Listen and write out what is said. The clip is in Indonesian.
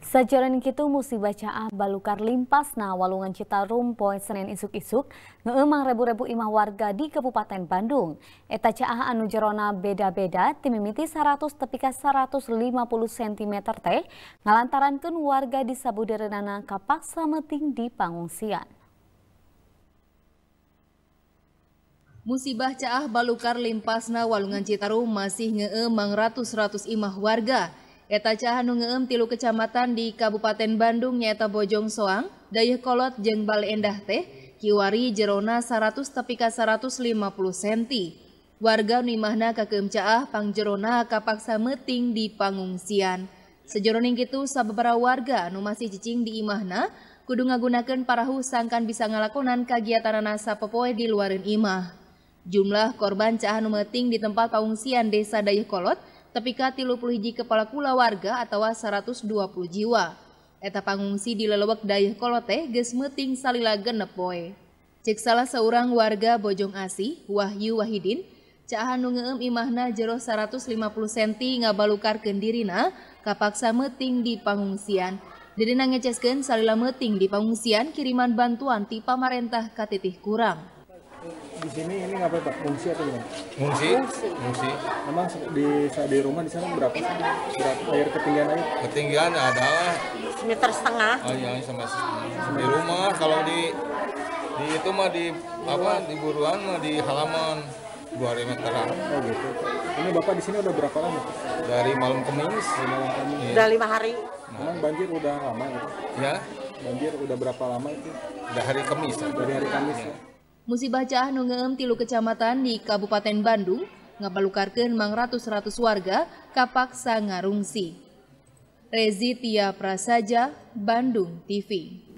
Sajaran mesti musibah ah balukar limpas na walungan Citarum poin Senin isuk-isuk ngeemang rebu-rebu imah warga di Kabupaten Bandung. Eta caah ah anu jerona beda-beda timimiti 100 tepika 150 cm teh kun warga di Sabuderenana kapak meting di pangungsian. Musibah caah ah balukar limpasna walungan Citarum masih ngeemang ratus-ratus imah warga Eta cahanu ngeem tilu kecamatan di Kabupaten Bandung nyata Bojong Soang, Kolot jeng Bale Endah teh, kiwari jerona 100 tapi ka 150 cm. Warga nimahna pang pangjerona kapaksa meting di pangungsian. Sejeroning gitu sababara warga nu masih cicing di imahna, kudu ngagunakeun parahu sangkan bisa ngalakonan kegiatan pepoe di luarin imah. Jumlah korban cahanu meting di tempat pangungsian Desa Kolot tepika hiji kepala kula warga atau 120 jiwa. Eta pangungsi di lelewek daya kolote geus meuting salila genep poe. Cek salah seorang warga Bojong Asih, Wahyu Wahidin, cahan nungeum imahna jero 150 cm ngabalukar kendirina kapaksa meting di pangungsian. Dedena ngeceskeun salila meting di pangungsian kiriman bantuan ti pamarentah katitih kurang di sini ini apa pak fungsi atau gimana? fungsi fungsi Emang di di rumah di sana berapa sih berapa air ketinggian air ketinggian adalah meter setengah oh iya sama di rumah kalau di di itu mah di apa di buruan mah di halaman dua meteran oh gitu ini bapak di sini udah berapa lama dari malam kemis dari malam kemis iya. lima hari nah. banjir udah lama gitu ya banjir udah berapa lama itu udah hari kemis dari hari kamis ya. ya. Musibah Caah Nungeem tilu kecamatan di Kabupaten Bandung ngabalukarkeun mang ratus-ratus warga kapaksa ngarungsi. Rezi Prasaja, Bandung TV.